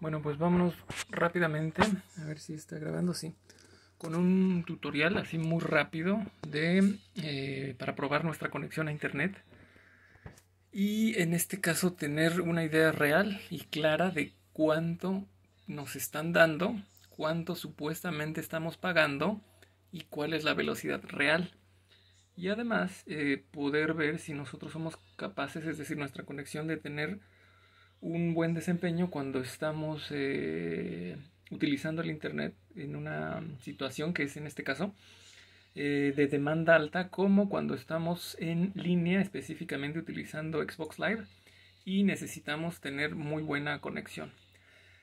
Bueno, pues vámonos rápidamente, a ver si está grabando, sí, con un tutorial así muy rápido de, eh, para probar nuestra conexión a internet y en este caso tener una idea real y clara de cuánto nos están dando, cuánto supuestamente estamos pagando y cuál es la velocidad real. Y además eh, poder ver si nosotros somos capaces, es decir, nuestra conexión de tener un buen desempeño cuando estamos eh, utilizando el Internet en una situación que es en este caso eh, de demanda alta, como cuando estamos en línea específicamente utilizando Xbox Live y necesitamos tener muy buena conexión.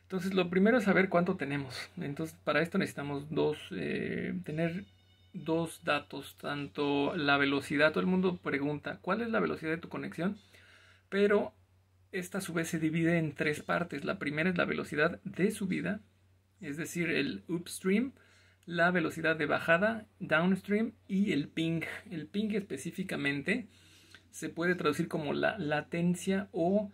Entonces lo primero es saber cuánto tenemos. Entonces para esto necesitamos dos, eh, tener dos datos, tanto la velocidad, todo el mundo pregunta cuál es la velocidad de tu conexión, pero esta a su vez se divide en tres partes. La primera es la velocidad de subida, es decir, el upstream, la velocidad de bajada, downstream, y el ping. El ping específicamente se puede traducir como la latencia o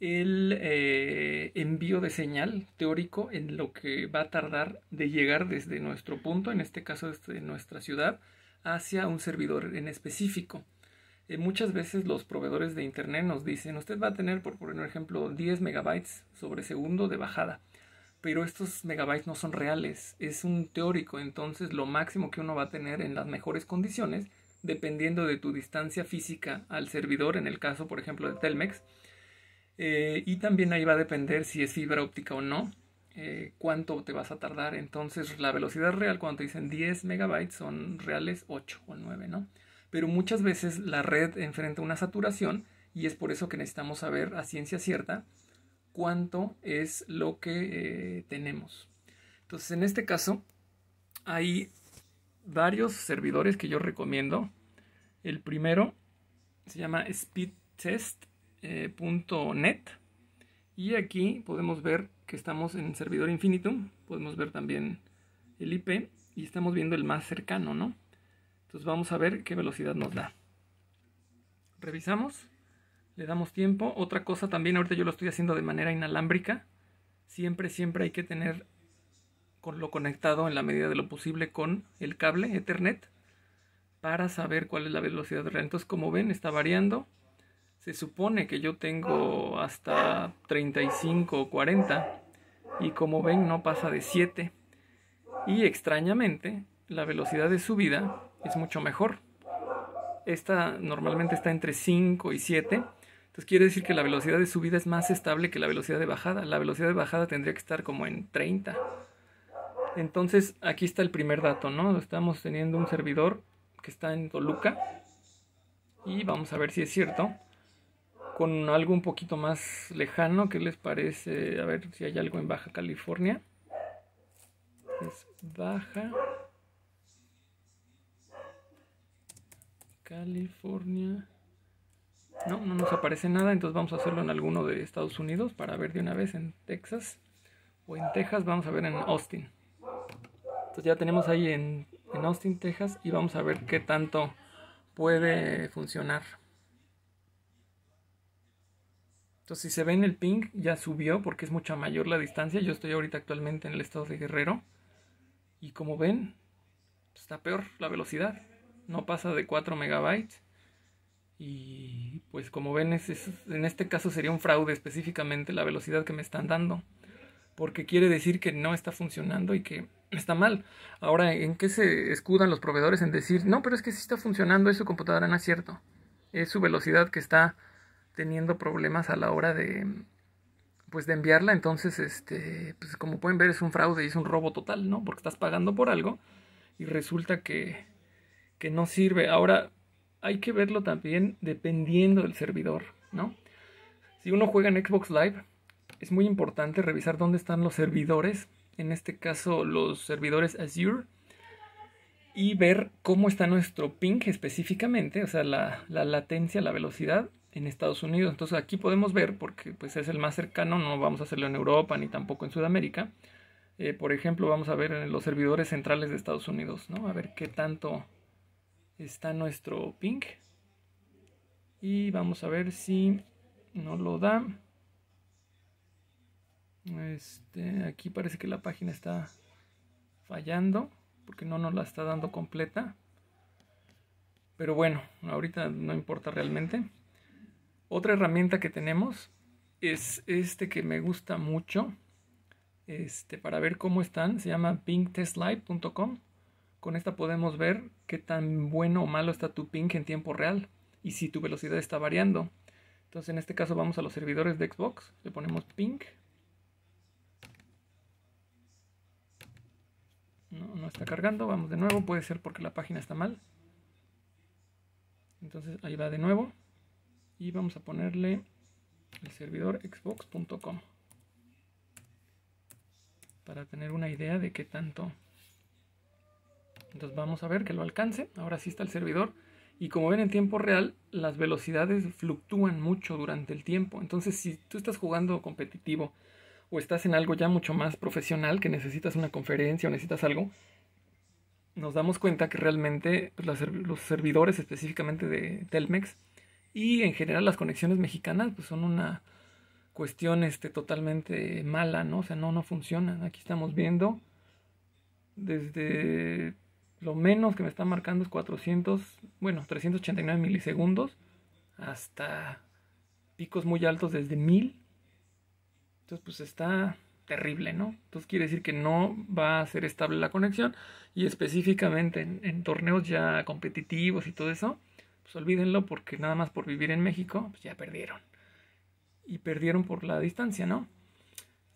el eh, envío de señal teórico en lo que va a tardar de llegar desde nuestro punto, en este caso desde nuestra ciudad, hacia un servidor en específico. Eh, muchas veces los proveedores de Internet nos dicen, usted va a tener, por ejemplo, 10 megabytes sobre segundo de bajada. Pero estos megabytes no son reales, es un teórico, entonces lo máximo que uno va a tener en las mejores condiciones, dependiendo de tu distancia física al servidor, en el caso, por ejemplo, de Telmex, eh, y también ahí va a depender si es fibra óptica o no, eh, cuánto te vas a tardar. Entonces, la velocidad real, cuando te dicen 10 megabytes, son reales 8 o 9, ¿no? pero muchas veces la red enfrenta una saturación y es por eso que necesitamos saber a ciencia cierta cuánto es lo que eh, tenemos. Entonces, en este caso, hay varios servidores que yo recomiendo. El primero se llama speedtest.net eh, y aquí podemos ver que estamos en servidor infinito, podemos ver también el IP y estamos viendo el más cercano, ¿no? Entonces vamos a ver qué velocidad nos da. Revisamos, le damos tiempo. Otra cosa también, ahorita yo lo estoy haciendo de manera inalámbrica. Siempre, siempre hay que tener con lo conectado en la medida de lo posible con el cable Ethernet para saber cuál es la velocidad real. Entonces, como ven, está variando. Se supone que yo tengo hasta 35 o 40 y como ven no pasa de 7. Y extrañamente, la velocidad de subida es mucho mejor. Esta normalmente está entre 5 y 7. Entonces quiere decir que la velocidad de subida es más estable que la velocidad de bajada. La velocidad de bajada tendría que estar como en 30. Entonces aquí está el primer dato, ¿no? Estamos teniendo un servidor que está en Toluca. Y vamos a ver si es cierto. Con algo un poquito más lejano, ¿qué les parece? A ver si hay algo en Baja California. Es Baja California. No, no nos aparece nada, entonces vamos a hacerlo en alguno de Estados Unidos para ver de una vez en Texas o en Texas, vamos a ver en Austin. Entonces ya tenemos ahí en, Austin, Texas y vamos a ver qué tanto puede funcionar. Entonces si se ve en el ping ya subió porque es mucha mayor la distancia. Yo estoy ahorita actualmente en el estado de Guerrero y como ven está peor la velocidad no pasa de 4 megabytes. Y pues como ven, es, en este caso sería un fraude específicamente la velocidad que me están dando. Porque quiere decir que no está funcionando y que está mal. Ahora, ¿en qué se escudan los proveedores en decir, no, pero es que sí está funcionando, es su computadora, no es cierto? Es su velocidad que está teniendo problemas a la hora de pues de enviarla, entonces este, pues como pueden ver es un fraude y es un robo total, ¿no? Porque estás pagando por algo y resulta que que no sirve. Ahora, hay que verlo también dependiendo del servidor, ¿no? Si uno juega en Xbox Live, es muy importante revisar dónde están los servidores, en este caso los servidores Azure, y ver cómo está nuestro ping específicamente, o sea, la, latencia, la velocidad en Estados Unidos. Entonces aquí podemos ver, porque pues, es el más cercano, no vamos a hacerlo en Europa ni tampoco en Sudamérica. Eh, por ejemplo, vamos a ver en los servidores centrales de Estados Unidos, ¿no? A ver qué tanto está nuestro ping. Y vamos a ver si no lo da. Este, aquí parece que la página está fallando porque no nos la está dando completa. Pero bueno, ahorita no importa realmente. Otra herramienta que tenemos es este que me gusta mucho. Este, para ver cómo están, se llama pingtestlive.com con esta podemos ver qué tan bueno o malo está tu ping en tiempo real y si tu velocidad está variando. Entonces en este caso vamos a los servidores de Xbox, le ponemos ping. No, no está cargando, vamos de nuevo, puede ser porque la página está mal. Entonces ahí va de nuevo y vamos a ponerle el servidor xbox.com para tener una idea de qué tanto entonces vamos a ver que lo alcance. Ahora sí está el servidor. Y como ven en tiempo real, las velocidades fluctúan mucho durante el tiempo. Entonces si tú estás jugando competitivo o estás en algo ya mucho más profesional, que necesitas una conferencia o necesitas algo, nos damos cuenta que realmente pues, los servidores específicamente de Telmex y en general las conexiones mexicanas pues, son una cuestión este, totalmente mala, ¿no? O sea, no, no funcionan. Aquí estamos viendo desde lo menos que me está marcando es 400, bueno, 389 milisegundos hasta picos muy altos desde 1000. Entonces, pues está terrible, ¿no? Entonces quiere decir que no va a ser estable la conexión y específicamente en, torneos ya competitivos y todo eso, pues olvídenlo porque nada más por vivir en México, pues ya perdieron. Y perdieron por la distancia, ¿no?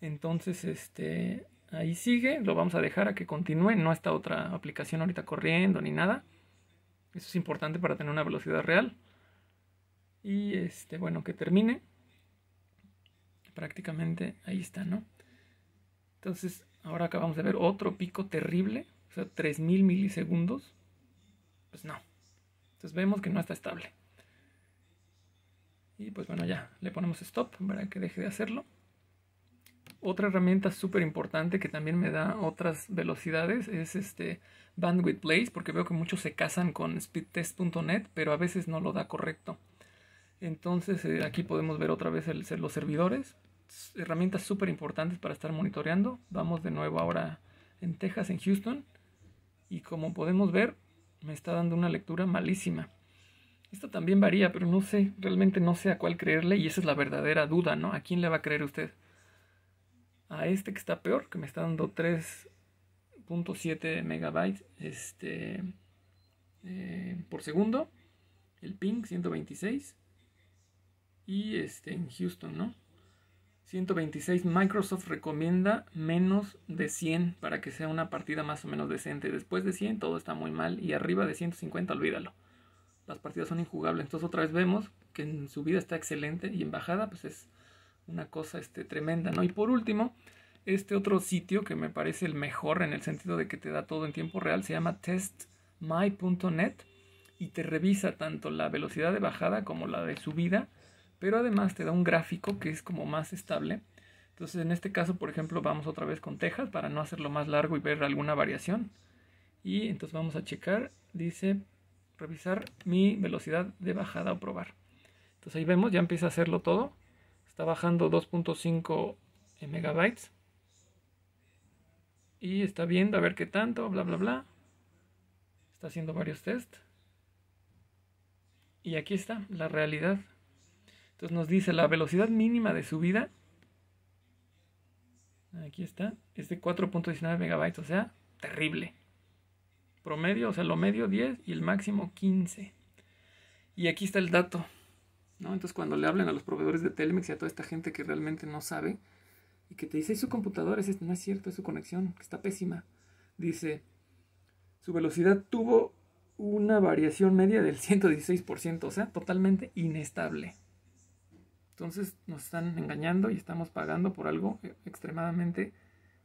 Entonces, este, ahí sigue, lo vamos a dejar a que continúe, no está otra aplicación ahorita corriendo ni nada. Eso es importante para tener una velocidad real. Y este, bueno, que termine. Prácticamente ahí está, ¿no? Entonces, ahora acabamos de ver otro pico terrible, o sea, 3000 milisegundos. Pues no. Entonces vemos que no está estable. Y pues bueno, ya le ponemos stop para que deje de hacerlo. Otra herramienta súper importante que también me da otras velocidades es este Bandwidth Place, porque veo que muchos se casan con speedtest.net, pero a veces no lo da correcto. Entonces eh, aquí podemos ver otra vez el, los servidores, herramientas súper importantes para estar monitoreando. Vamos de nuevo ahora en Texas, en Houston, y como podemos ver, me está dando una lectura malísima. Esto también varía, pero no sé, realmente no sé a cuál creerle y esa es la verdadera duda, ¿no? ¿A quién le va a creer usted? a este que está peor, que me está dando 3.7 megabytes este, eh, por segundo. El ping 126. Y este en Houston, ¿no? 126. Microsoft recomienda menos de 100 para que sea una partida más o menos decente. Después de 100 todo está muy mal y arriba de 150 olvídalo. Las partidas son injugables. Entonces otra vez vemos que en subida está excelente y en bajada pues es una cosa este, tremenda, ¿no? Y por último, este otro sitio que me parece el mejor en el sentido de que te da todo en tiempo real se llama testmy.net y te revisa tanto la velocidad de bajada como la de subida, pero además te da un gráfico que es como más estable. Entonces, en este caso, por ejemplo, vamos otra vez con Texas para no hacerlo más largo y ver alguna variación. Y entonces vamos a checar, dice revisar mi velocidad de bajada o probar. Entonces ahí vemos, ya empieza a hacerlo todo Está bajando 2.5 megabytes. Y está viendo a ver qué tanto, bla, bla, bla. Está haciendo varios test. Y aquí está la realidad. Entonces nos dice la velocidad mínima de subida. Aquí está. Es de 4.19 megabytes, o sea, terrible. Promedio, o sea, lo medio 10 y el máximo 15. Y aquí está el dato. Entonces cuando le hablan a los proveedores de Telmex y a toda esta gente que realmente no sabe y que te dice, su computadora es esto no es cierto, es su conexión, que está pésima. Dice, su velocidad tuvo una variación media del 116%, o sea, totalmente inestable. Entonces nos están engañando y estamos pagando por algo eh, extremadamente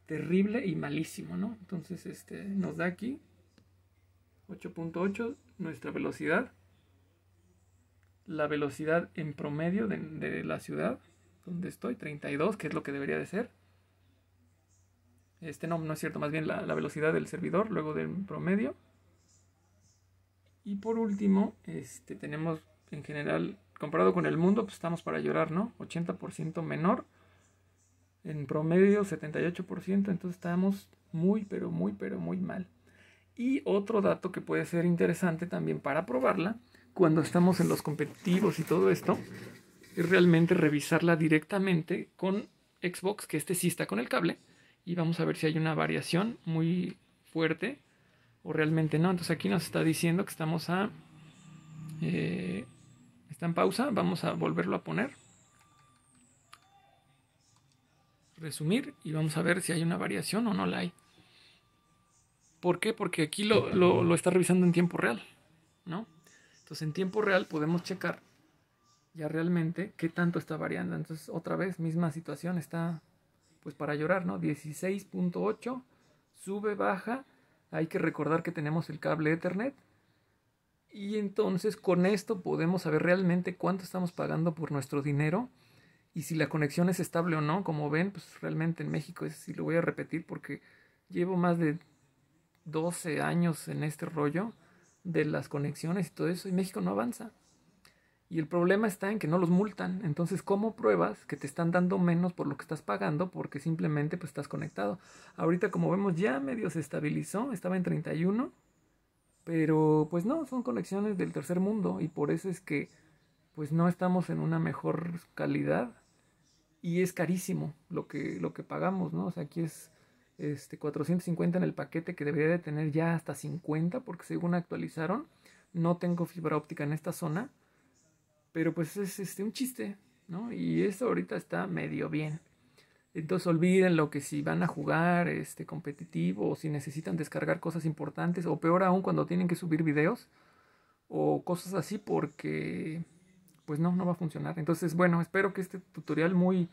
terrible y malísimo, ¿no? Entonces este, nos da aquí 8.8 nuestra velocidad la velocidad en promedio de, la ciudad donde estoy, 32, que es lo que debería de ser. Este no, no es cierto, más bien la, velocidad del servidor, luego del promedio. Y por último, este, tenemos en general, comparado con el mundo, pues estamos para llorar, ¿no? 80% menor, en promedio 78%, entonces estamos muy, pero muy, pero muy mal. Y otro dato que puede ser interesante también para probarla cuando estamos en los competitivos y todo esto, es realmente revisarla directamente con Xbox, que este sí está con el cable, y vamos a ver si hay una variación muy fuerte o realmente no. Entonces aquí nos está diciendo que estamos a... Eh, está en pausa, vamos a volverlo a poner. Resumir y vamos a ver si hay una variación o no la hay. ¿Por qué? Porque aquí lo está revisando en tiempo real, ¿no? Entonces, en tiempo real podemos checar ya realmente qué tanto está variando. Entonces, otra vez, misma situación, está pues para llorar, ¿no? 16.8, sube, baja. Hay que recordar que tenemos el cable Ethernet. Y entonces con esto podemos saber realmente cuánto estamos pagando por nuestro dinero y si la conexión es estable o no. Como ven, pues realmente en México, es, y lo voy a repetir porque llevo más de 12 años en este rollo de las conexiones y todo eso, y México no avanza. Y el problema está en que no los multan. Entonces, ¿cómo pruebas que te están dando menos por lo que estás pagando? Porque simplemente pues, estás conectado. Ahorita, como vemos, ya medio se estabilizó, estaba en 31. Pero pues no, son conexiones del tercer mundo y por eso es que pues no estamos en una mejor calidad y es carísimo lo que, lo que pagamos, ¿no? O sea, aquí es este, 450 en el paquete que debería de tener ya hasta 50 porque según actualizaron no tengo fibra óptica en esta zona. Pero pues es este, un chiste, ¿no? Y esto ahorita está medio bien. Entonces olviden lo que si van a jugar este, competitivo o si necesitan descargar cosas importantes o peor aún cuando tienen que subir videos o cosas así porque pues no, no va a funcionar. Entonces bueno, espero que este tutorial muy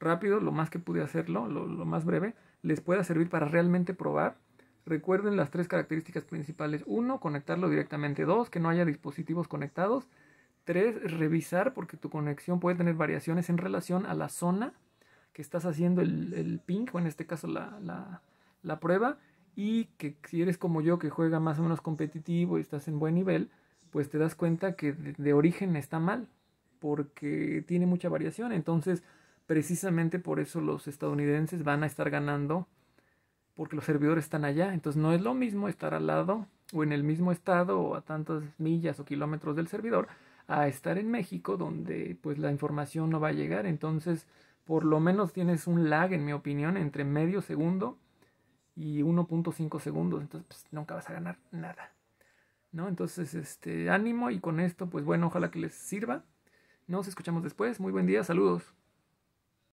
rápido, lo más que pude hacerlo, lo más breve, les pueda servir para realmente probar, recuerden las tres características principales. Uno, conectarlo directamente. Dos, que no haya dispositivos conectados. Tres, revisar porque tu conexión puede tener variaciones en relación a la zona que estás haciendo el, el ping o en este caso la, prueba. Y que si eres como yo que juega más o menos competitivo y estás en buen nivel, pues te das cuenta que de origen está mal porque tiene mucha variación. Entonces, precisamente por eso los estadounidenses van a estar ganando porque los servidores están allá. Entonces no es lo mismo estar al lado o en el mismo estado o a tantas millas o kilómetros del servidor a estar en México donde pues la información no va a llegar. Entonces por lo menos tienes un lag en mi opinión entre medio segundo y 1.5 segundos. Entonces pues, nunca vas a ganar nada. ¿No? Entonces, este, ánimo y con esto, pues bueno, ojalá que les sirva. Nos escuchamos después. Muy buen día, saludos.